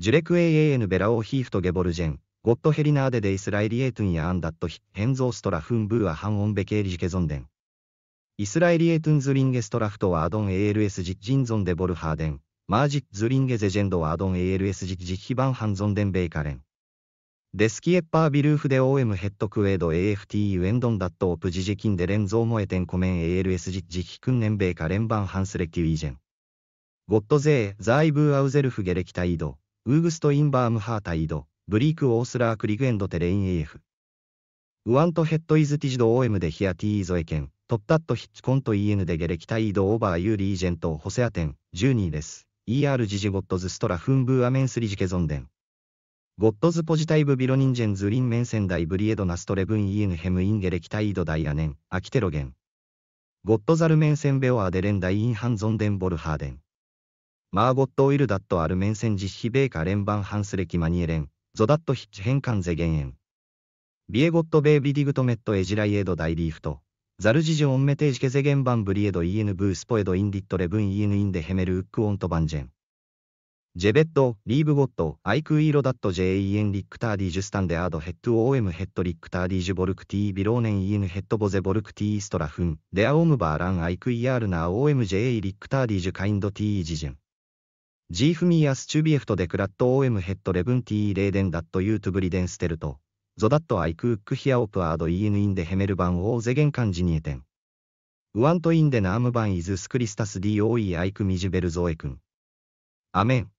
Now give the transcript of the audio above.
ジュレクエイエヌベラオーヒーフトゲボルジェン、ゴッドヘリナーデデイスライリエートゥンやアンダットヒ、ヘンゾーストラフンブーアハンオンベケエリジケゾンデン。イスライリエートゥンズリンゲストラフトはアドン ALS ジッジンゾンデボルハーデン、マージッズリンゲゼジェンドはアドン ALS ジッジヒバンハンゾンデンベイカレン。デスキエッパービルーフデ OM ヘッドクエード AFT ウエンドンダットオプジジキンデレンゾーモエテンコメン ALS ジッジヒクンネンベイカレンバンハンスレキュイジェン。ゴッドゼー、ザイブーアウゼルフゲレキタイド。ウーグスト・インバーム・ハータイド、ブリーク・オースラー・クリグ・エンド・テレイン・エイフ。ウワント・ヘッド・イズ・ティジド・オーエム・デ・ヒア・ティー・ゾエケン、トッタット・ヒッチ・コント・イエヌ・デ・ゲレキタイド・オーバー・ユーリー・ジェント・ホセアテン、12です。ER・ ジジ・ゴッドズ・ストラ・フンブー・アメンス・リジケゾンデン。ゴッドズ・ポジタイブ・ビロニンジェン・ズ・リン・メンセンダイ・ブリエド・ナストレブン・イエヌ・ヘム・イン・ゲレキタイド・ダイアネン、アキテロゲン。ゴッドザル・メンセン・ベオア・デレンダイ・イン・ハン・ゾンデン・ボルハーデン。マーゴット・オイルダット・アルメンセン実施米カレンバン・ハンスレキ・マニエレン、ゾダット・ヒッチ・変換ゼ・ゲンエン。ビエゴット・ベイ・ビディグト・メット・エジライエド・ダイリーフト、ザルジジオン・メテージ・ケゼ・ゲンバン・ブリエド・イエヌ・ブー・スポエド・インディット・レブン・イエヌ・インデ・ヘメル・ウック・オント・バンジェン。ジェベット、リーブ・ゴット、アイク・イーロ・ダット・ジェイ・エン・リック・ターディ・ジュスタンデ・アード・ヘッドオーエム・ヘッドリック・ターディ・ジュ・ボルク・ティ・ビローネン・イエヌ・ヘッドボゼ・ボルク・ティ・ストラフン、デア・オム・バーラン・アイク・イアールナ・オーエム・ジェイ・リック・ターディ・ジュ・カインド・ティ・ジジェン。ジーフミーアスチュビエフトデクラット OM ヘッドレブンティーレーデンダットユートブリデンステルト、ゾダットアイクックヒアオプアードイーヌインデヘメルバンオーゼゲンカンジニエテン。ウワントインデナームバンイズスクリスタスデ d o イアイクミジベルゾエ君。アメン。